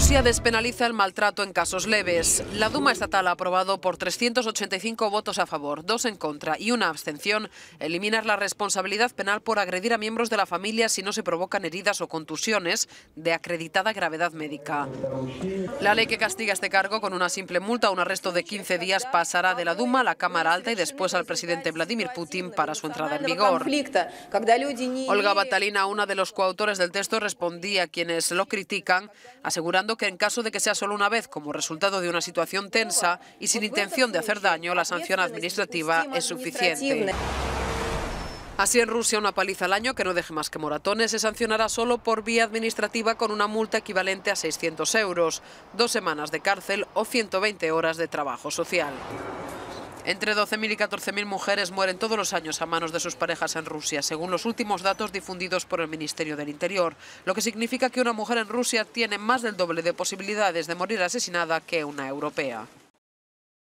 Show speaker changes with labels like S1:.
S1: Rusia despenaliza el maltrato en casos leves. La Duma estatal ha aprobado por 385 votos a favor, dos en contra y una abstención eliminar la responsabilidad penal por agredir a miembros de la familia si no se provocan heridas o contusiones de acreditada gravedad médica. La ley que castiga este cargo con una simple multa o un arresto de 15 días pasará de la Duma a la Cámara Alta y después al presidente Vladimir Putin para su entrada en vigor. Olga Batalina, una de los coautores del texto, respondía a quienes lo critican, asegurando que en caso de que sea solo una vez como resultado de una situación tensa y sin intención de hacer daño, la sanción administrativa es suficiente. Así en Rusia una paliza al año que no deje más que moratones se sancionará solo por vía administrativa con una multa equivalente a 600 euros, dos semanas de cárcel o 120 horas de trabajo social. Entre 12.000 y 14.000 mujeres mueren todos los años a manos de sus parejas en Rusia, según los últimos datos difundidos por el Ministerio del Interior, lo que significa que una mujer en Rusia tiene más del doble de posibilidades de morir asesinada que una europea.